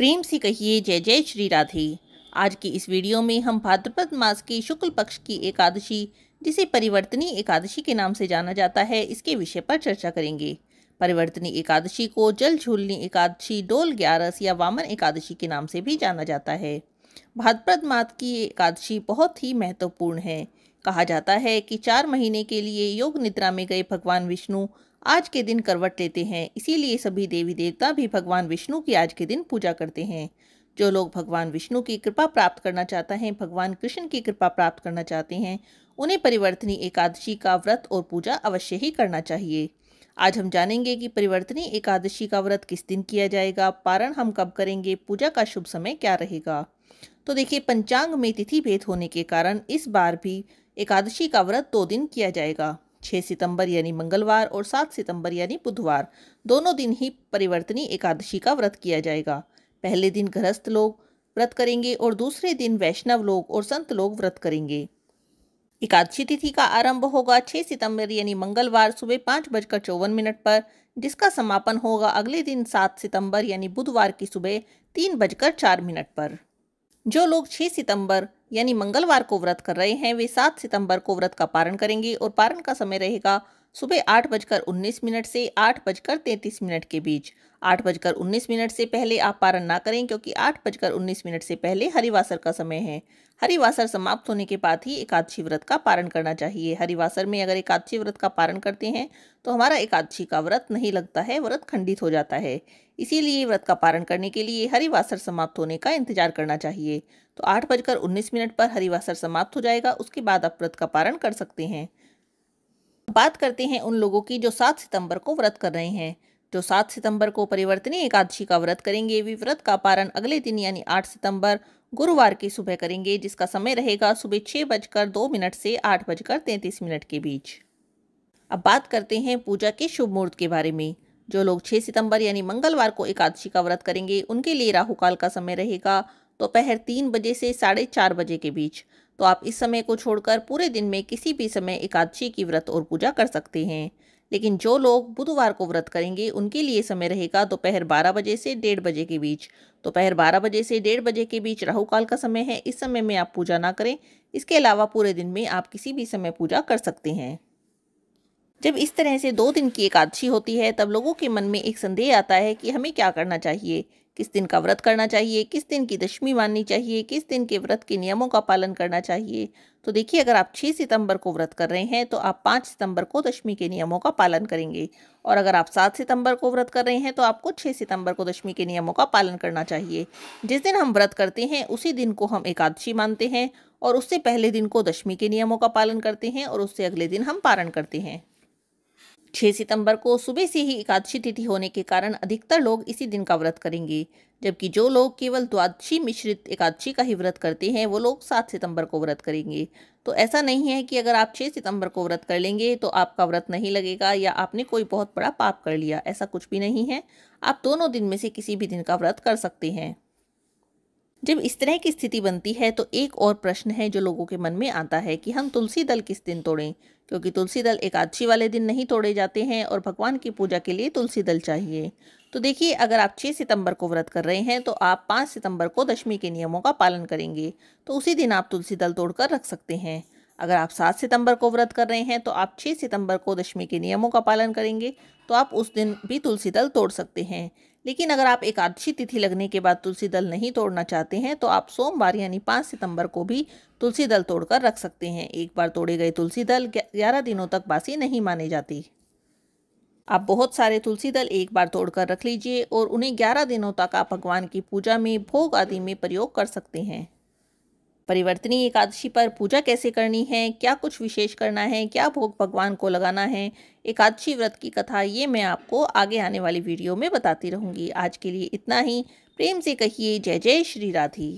प्रेम से कहिए जय जय श्री राधे आज की इस वीडियो में हम भाद्रपद मास के शुक्ल पक्ष की एकादशी जिसे परिवर्तनी एकादशी के नाम से जाना जाता है इसके विषय पर चर्चा करेंगे परिवर्तनी एकादशी को जल झूलनी एकादशी डोल ग्यारस या वामन एकादशी के नाम से भी जाना जाता है भाद्रपद मास की एकादशी बहुत ही महत्वपूर्ण है कहा जाता है कि चार महीने के लिए योग निद्रा में गए भगवान विष्णु आज के दिन करवट लेते हैं इसीलिए सभी देवी देवता भी भगवान विष्णु की आज के दिन पूजा करते हैं जो लोग भगवान विष्णु की कृपा प्राप्त करना चाहता है भगवान कृष्ण की कृपा प्राप्त करना चाहते हैं उन्हें परिवर्तनी एकादशी का व्रत और पूजा अवश्य ही करना चाहिए आज हम जानेंगे कि परिवर्तनी एकादशी का व्रत किस दिन किया जाएगा पारण हम कब करेंगे पूजा का शुभ समय क्या रहेगा तो देखिए पंचांग में तिथि भेद होने के कारण इस बार भी एकादशी का व्रत दो दिन किया जाएगा 6 सितंबर यानी मंगलवार और 7 सितंबर यानी बुधवार दोनों दिन ही परिवर्तनी एकादशी का व्रत किया जाएगा पहले दिन गृहस्थ लोग व्रत करेंगे और दूसरे दिन वैष्णव लोग और संत लोग व्रत करेंगे एकादशी तिथि का आरंभ होगा 6 सितंबर यानी मंगलवार सुबह पाँच बजकर चौवन मिनट पर जिसका समापन होगा अगले दिन 7 सितंबर यानी बुधवार की सुबह तीन बजकर चार मिनट पर जो लोग 6 सितंबर यानी मंगलवार को व्रत कर रहे हैं वे सात सितंबर को व्रत का पारण करेंगी और पारण का समय रहेगा सुबह आठ बजकर उन्नीस मिनट से आठ बजकर तैंतीस मिनट के बीच आठ बजकर उन्नीस मिनट से पहले आप पारण ना करें क्योंकि आठ बजकर उन्नीस मिनट से पहले हरिवासर का समय है हरिवासर समाप्त होने के बाद ही एकादशी व्रत का पारण करना चाहिए हरिवासर में अगर एकादशी व्रत का पारण करते हैं तो हमारा एकादशी का व्रत नहीं लगता है व्रत खंडित हो जाता है इसीलिए व्रत का पारण करने के लिए हरिवासर समाप्त होने का इंतजार करना चाहिए तो आठ बजकर उन्नीस मिनट पर हरिवासर समाप्त हो जाएगा उसके बाद आप व्रत का पारण कर सकते हैं बात करते हैं उन लोगों की जो सात सितंबर को व्रत कर रहे हैं जो सात सितंबर को परिवर्तनी एकादशी का व्रत करेंगे वे व्रत का पारण अगले दिन यानी आठ सितंबर गुरुवार की सुबह करेंगे जिसका समय रहेगा सुबह छह बजकर दो मिनट से आठ बजकर तैंतीस मिनट के बीच अब बात करते हैं पूजा के शुभ मुहूर्त के बारे में जो लोग छह सितंबर यानी मंगलवार को एकादशी का व्रत करेंगे उनके लिए राहुकाल का समय रहेगा दोपहर तो तीन बजे से साढ़े चार बजे के बीच तो आप इस समय को छोड़कर पूरे दिन में किसी भी समय एकादशी की व्रत और पूजा कर सकते हैं लेकिन जो लोग बुधवार को व्रत करेंगे उनके लिए समय रहेगा दोपहर बारह बजे से डेढ़ बजे के बीच दोपहर बारह बजे से डेढ़ बजे के बीच राहु काल का समय है इस समय में आप पूजा ना करें इसके अलावा पूरे दिन में आप किसी भी समय पूजा कर सकते हैं जब इस तरह से दो दिन की एकादशी होती है तब लोगों के मन में एक संदेह आता है कि हमें क्या करना चाहिए किस दिन का व्रत करना चाहिए किस दिन की दशमी माननी चाहिए किस दिन के व्रत के नियमों का पालन करना चाहिए तो देखिए अगर आप 6 सितंबर को व्रत कर रहे हैं तो आप 5 सितंबर को दशमी के नियमों का पालन करेंगे और अगर आप 7 सितंबर को व्रत कर रहे हैं तो आपको 6 सितंबर को दशमी के नियमों का पालन करना चाहिए जिस दिन हम व्रत करते हैं उसी दिन को हम एकादशी मानते हैं और उससे पहले दिन को दशमी के नियमों का पालन करते हैं और उससे अगले दिन हम पारण करते हैं 6 सितंबर को सुबह से ही एकादशी तिथि होने के कारण अधिकतर लोग इसी दिन का व्रत करेंगे जबकि जो लोग केवल द्वादशी मिश्रित एकादशी का ही व्रत करते हैं वो लोग सात सितंबर को व्रत करेंगे तो ऐसा नहीं है कि अगर आप छः सितंबर को व्रत कर लेंगे तो आपका व्रत नहीं लगेगा या आपने कोई बहुत बड़ा पाप कर लिया ऐसा कुछ भी नहीं है आप दोनों दिन में से किसी भी दिन का व्रत कर सकते हैं जब इस तरह की स्थिति बनती है तो एक और प्रश्न है जो लोगों के मन में आता है कि हम तुलसी दल किस दिन तोड़ें क्योंकि तुलसी दल एकादशी वाले दिन नहीं तोड़े जाते हैं और भगवान की पूजा के लिए तुलसी दल चाहिए तो देखिए अगर आप 6 सितंबर को व्रत कर रहे हैं तो आप 5 सितंबर को दशमी के नियमों का पालन करेंगे तो उसी दिन आप तुलसी दल तोड़कर रख सकते हैं अगर आप 7 सितंबर को व्रत कर रहे हैं तो आप 6 सितंबर को दशमी के नियमों का पालन करेंगे तो आप उस दिन भी तुलसी दल तोड़ सकते हैं लेकिन अगर आप एकादशी तिथि लगने के बाद तुलसी दल नहीं तोड़ना चाहते हैं तो आप सोमवार यानी पाँच सितंबर को भी तुलसी दल तोड़कर रख सकते हैं एक बार तोड़े गए तुलसी दल ग्यारह दिनों तक बासी नहीं मानी जाती आप बहुत सारे तुलसी दल एक बार तोड़कर रख लीजिए और उन्हें ग्यारह दिनों तक आप भगवान की पूजा में भोग आदि में प्रयोग कर सकते हैं परिवर्तनी एकादशी पर पूजा कैसे करनी है क्या कुछ विशेष करना है क्या भोग भगवान को लगाना है एकादशी व्रत की कथा ये मैं आपको आगे आने वाली वीडियो में बताती रहूँगी आज के लिए इतना ही प्रेम से कहिए जय जय श्री राधी